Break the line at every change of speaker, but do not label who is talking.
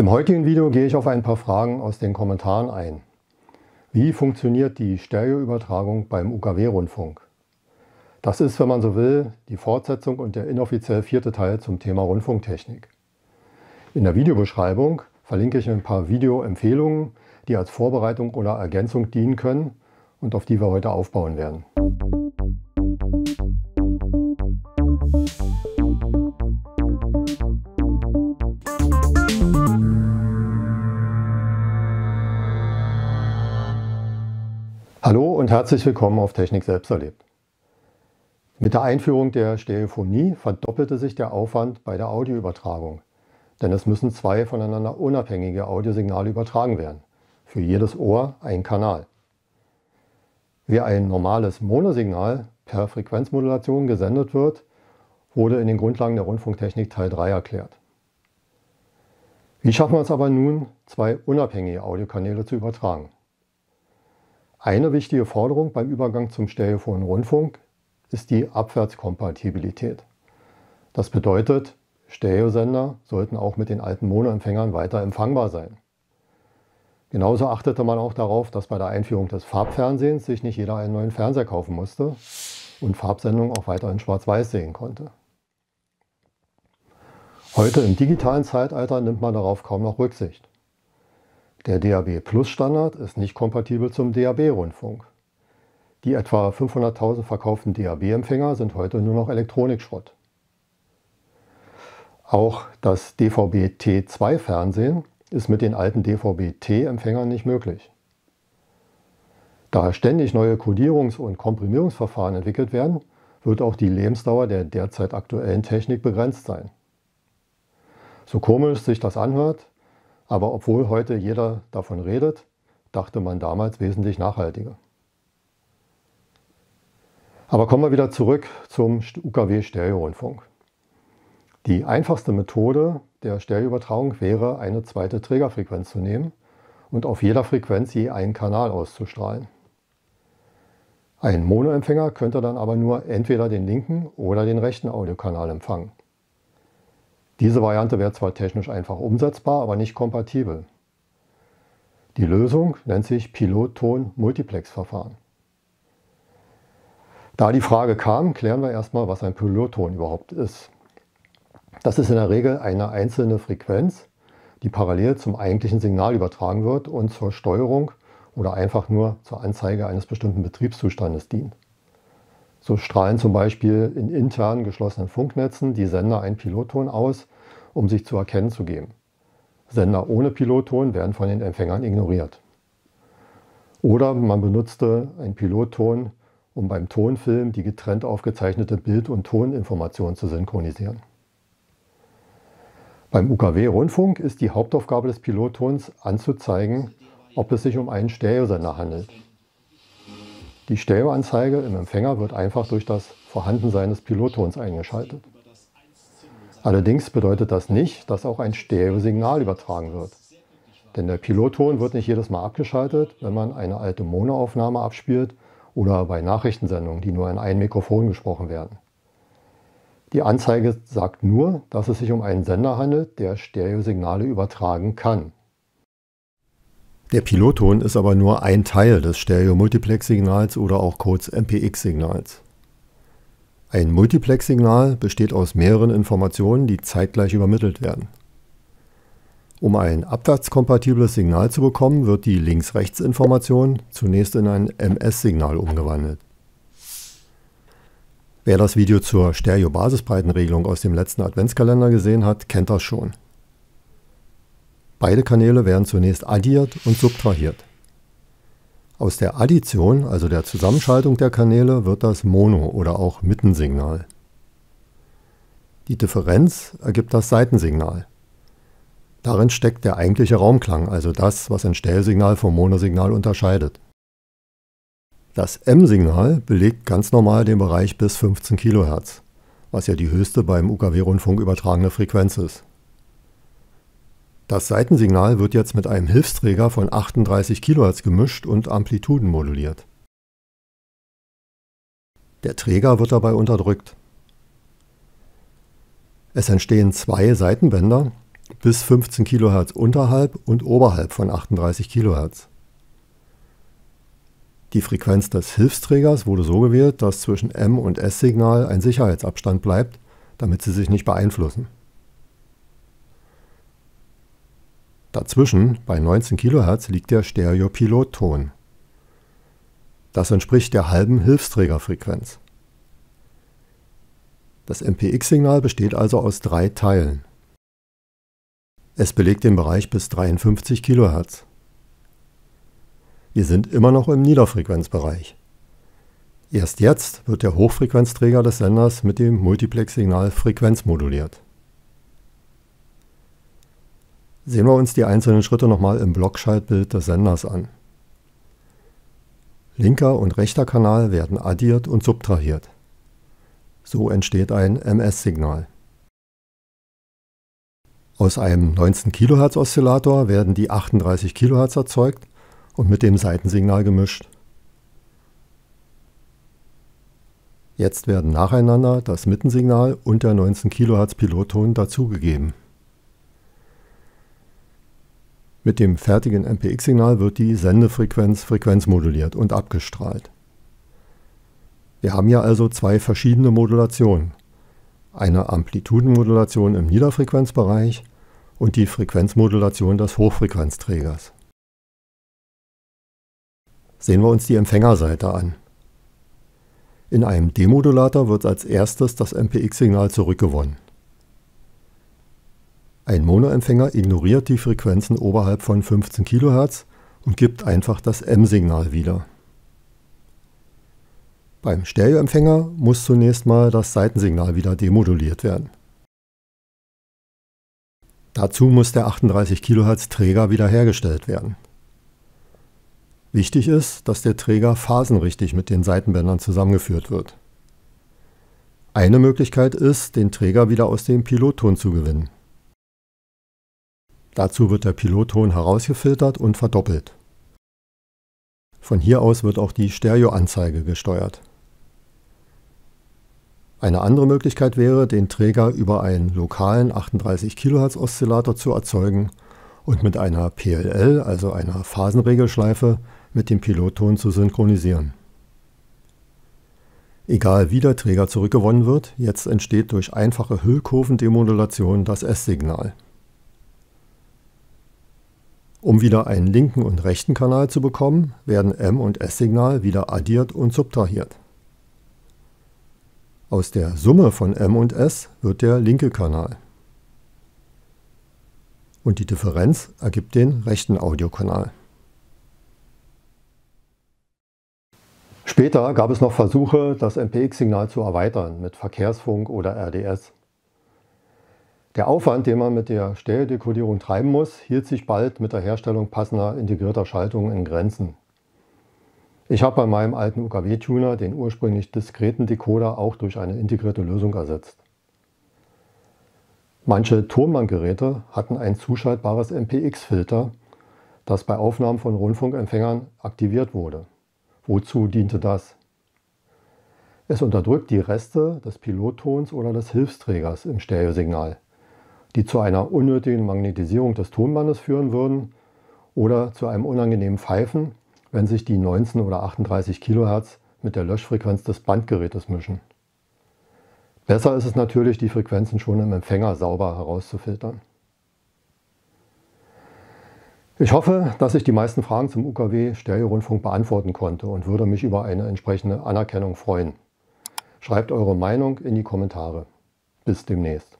Im heutigen Video gehe ich auf ein paar Fragen aus den Kommentaren ein. Wie funktioniert die Stereoübertragung beim UKW-Rundfunk? Das ist, wenn man so will, die Fortsetzung und der inoffiziell vierte Teil zum Thema Rundfunktechnik. In der Videobeschreibung verlinke ich ein paar Videoempfehlungen, die als Vorbereitung oder Ergänzung dienen können und auf die wir heute aufbauen werden. Hallo und herzlich willkommen auf Technik selbst erlebt. Mit der Einführung der Stereophonie verdoppelte sich der Aufwand bei der Audioübertragung, denn es müssen zwei voneinander unabhängige Audiosignale übertragen werden, für jedes Ohr ein Kanal. Wie ein normales Monosignal per Frequenzmodulation gesendet wird, wurde in den Grundlagen der Rundfunktechnik Teil 3 erklärt. Wie schaffen wir es aber nun, zwei unabhängige Audiokanäle zu übertragen? Eine wichtige Forderung beim Übergang zum stereophonen Rundfunk ist die Abwärtskompatibilität. Das bedeutet, Stereosender sollten auch mit den alten Monoempfängern weiter empfangbar sein. Genauso achtete man auch darauf, dass bei der Einführung des Farbfernsehens sich nicht jeder einen neuen Fernseher kaufen musste und Farbsendungen auch weiter in Schwarz-Weiß sehen konnte. Heute im digitalen Zeitalter nimmt man darauf kaum noch Rücksicht. Der DAB Plus Standard ist nicht kompatibel zum DAB-Rundfunk. Die etwa 500.000 verkauften DAB-Empfänger sind heute nur noch Elektronikschrott. Auch das DVB-T2-Fernsehen ist mit den alten DVB-T-Empfängern nicht möglich. Da ständig neue Kodierungs- und Komprimierungsverfahren entwickelt werden, wird auch die Lebensdauer der derzeit aktuellen Technik begrenzt sein. So komisch sich das anhört, aber obwohl heute jeder davon redet, dachte man damals wesentlich nachhaltiger. Aber kommen wir wieder zurück zum UKW-Stereorundfunk. Die einfachste Methode der Stereoübertragung wäre, eine zweite Trägerfrequenz zu nehmen und auf jeder Frequenz je einen Kanal auszustrahlen. Ein Monoempfänger könnte dann aber nur entweder den linken oder den rechten Audiokanal empfangen. Diese Variante wäre zwar technisch einfach umsetzbar, aber nicht kompatibel. Die Lösung nennt sich Pilotton-Multiplex-Verfahren. Da die Frage kam, klären wir erstmal, was ein Pilotton überhaupt ist. Das ist in der Regel eine einzelne Frequenz, die parallel zum eigentlichen Signal übertragen wird und zur Steuerung oder einfach nur zur Anzeige eines bestimmten Betriebszustandes dient. So strahlen zum Beispiel in internen geschlossenen Funknetzen die Sender einen Pilotton aus, um sich zu erkennen zu geben. Sender ohne Pilotton werden von den Empfängern ignoriert. Oder man benutzte einen Pilotton, um beim Tonfilm die getrennt aufgezeichnete Bild- und Toninformation zu synchronisieren. Beim UKW-Rundfunk ist die Hauptaufgabe des Pilottons anzuzeigen, ob es sich um einen Stereosender handelt. Die Stereoanzeige im Empfänger wird einfach durch das Vorhandensein des Pilottons eingeschaltet. Allerdings bedeutet das nicht, dass auch ein Stereo-Signal übertragen wird. Denn der Pilotton wird nicht jedes Mal abgeschaltet, wenn man eine alte Monoaufnahme abspielt oder bei Nachrichtensendungen, die nur in ein Mikrofon gesprochen werden. Die Anzeige sagt nur, dass es sich um einen Sender handelt, der Stereo-Signale übertragen kann. Der Pilotton ist aber nur ein Teil des Stereo-Multiplex-Signals oder auch kurz MPX-Signals. Ein Multiplex-Signal besteht aus mehreren Informationen, die zeitgleich übermittelt werden. Um ein abwärtskompatibles Signal zu bekommen, wird die Links-Rechts-Information zunächst in ein MS-Signal umgewandelt. Wer das Video zur Stereo-Basisbreitenregelung aus dem letzten Adventskalender gesehen hat, kennt das schon. Beide Kanäle werden zunächst addiert und subtrahiert. Aus der Addition, also der Zusammenschaltung der Kanäle, wird das Mono- oder auch Mittensignal. Die Differenz ergibt das Seitensignal. Darin steckt der eigentliche Raumklang, also das, was ein Stellsignal vom Monosignal unterscheidet. Das M-Signal belegt ganz normal den Bereich bis 15 kHz, was ja die höchste beim UKW-Rundfunk übertragene Frequenz ist. Das Seitensignal wird jetzt mit einem Hilfsträger von 38 kHz gemischt und Amplituden moduliert. Der Träger wird dabei unterdrückt. Es entstehen zwei Seitenbänder bis 15 kHz unterhalb und oberhalb von 38 kHz. Die Frequenz des Hilfsträgers wurde so gewählt, dass zwischen M- und S-Signal ein Sicherheitsabstand bleibt, damit sie sich nicht beeinflussen. Dazwischen, bei 19 kHz, liegt der Stereopilotton. Das entspricht der halben Hilfsträgerfrequenz. Das MPX-Signal besteht also aus drei Teilen. Es belegt den Bereich bis 53 kHz. Wir sind immer noch im Niederfrequenzbereich. Erst jetzt wird der Hochfrequenzträger des Senders mit dem Multiplex-Signal frequenzmoduliert. Sehen wir uns die einzelnen Schritte nochmal im Blockschaltbild des Senders an. Linker und rechter Kanal werden addiert und subtrahiert. So entsteht ein MS-Signal. Aus einem 19 kHz Oszillator werden die 38 kHz erzeugt und mit dem Seitensignal gemischt. Jetzt werden nacheinander das Mittensignal und der 19 kHz Pilotton dazugegeben. Mit dem fertigen MPX-Signal wird die Sendefrequenz frequenzmoduliert und abgestrahlt. Wir haben hier also zwei verschiedene Modulationen. Eine Amplitudenmodulation im Niederfrequenzbereich und die Frequenzmodulation des Hochfrequenzträgers. Sehen wir uns die Empfängerseite an. In einem Demodulator wird als erstes das MPX-Signal zurückgewonnen. Ein Monoempfänger ignoriert die Frequenzen oberhalb von 15 kHz und gibt einfach das M-Signal wieder. Beim Stereoempfänger muss zunächst mal das Seitensignal wieder demoduliert werden. Dazu muss der 38 kHz Träger wiederhergestellt werden. Wichtig ist, dass der Träger phasenrichtig mit den Seitenbändern zusammengeführt wird. Eine Möglichkeit ist, den Träger wieder aus dem Pilotton zu gewinnen. Dazu wird der Pilotton herausgefiltert und verdoppelt. Von hier aus wird auch die Stereoanzeige gesteuert. Eine andere Möglichkeit wäre, den Träger über einen lokalen 38 kHz Oszillator zu erzeugen und mit einer PLL, also einer Phasenregelschleife, mit dem Pilotton zu synchronisieren. Egal wie der Träger zurückgewonnen wird, jetzt entsteht durch einfache Hüllkurven-Demodulation das S-Signal. Um wieder einen linken und rechten Kanal zu bekommen, werden M- und S-Signal wieder addiert und subtrahiert. Aus der Summe von M und S wird der linke Kanal. Und die Differenz ergibt den rechten Audiokanal. Später gab es noch Versuche, das MPX-Signal zu erweitern mit Verkehrsfunk oder RDS. Der Aufwand, den man mit der stereo treiben muss, hielt sich bald mit der Herstellung passender integrierter Schaltungen in Grenzen. Ich habe bei meinem alten UKW-Tuner den ursprünglich diskreten Decoder auch durch eine integrierte Lösung ersetzt. Manche Tonbandgeräte hatten ein zuschaltbares MPX-Filter, das bei Aufnahmen von Rundfunkempfängern aktiviert wurde. Wozu diente das? Es unterdrückt die Reste des Pilottons oder des Hilfsträgers im Stereosignal die zu einer unnötigen Magnetisierung des Tonbandes führen würden oder zu einem unangenehmen Pfeifen, wenn sich die 19 oder 38 kHz mit der Löschfrequenz des Bandgerätes mischen. Besser ist es natürlich, die Frequenzen schon im Empfänger sauber herauszufiltern. Ich hoffe, dass ich die meisten Fragen zum UKW Stereo-Rundfunk beantworten konnte und würde mich über eine entsprechende Anerkennung freuen. Schreibt eure Meinung in die Kommentare. Bis demnächst.